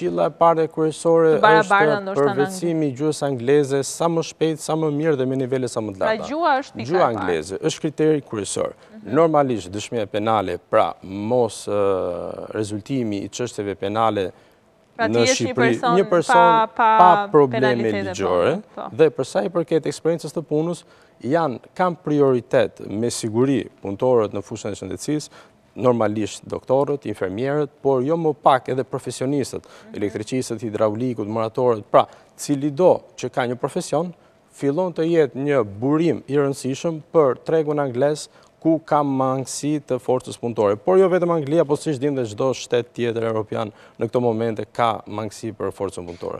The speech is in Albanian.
këshilla e pare kërësore është përvecimi gjuhës angleze sa më shpejt, sa më mirë dhe me nivele sa më të Pra gjuhë është pika e pa? angleze, është kriteri kërësor. Mhm. Normalisht, dëshmija penale, pra mos rezultimi i qështjeve penale pra në Shqipëri, një person pa probleme ligjore, po. dhe përsa i përket eksperiencës të punës, janë, kam prioritet me siguri punëtorët në fushën e shëndecis, normalisht doktorët, infermierët, por jo më pak edhe profesionistët, mhm. elektricistët, hidraulikët, moratorët, pra, cili do që ka një profesion, fillon të jetë një burim i rëndësishëm për tregun anglesë ku ka mangësi të forcës punëtore. Por jo vetëm Anglia, po si shdim dhe gjdo shtetë tjetër e Europian në këto momente ka mangësi për forcën punëtore.